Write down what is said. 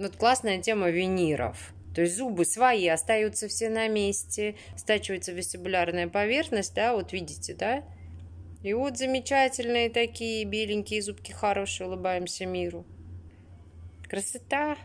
Вот классная тема виниров. То есть зубы свои остаются все на месте, стачивается вестибулярная поверхность, да, вот видите, да? И вот замечательные такие беленькие зубки хорошие, улыбаемся миру. Красота!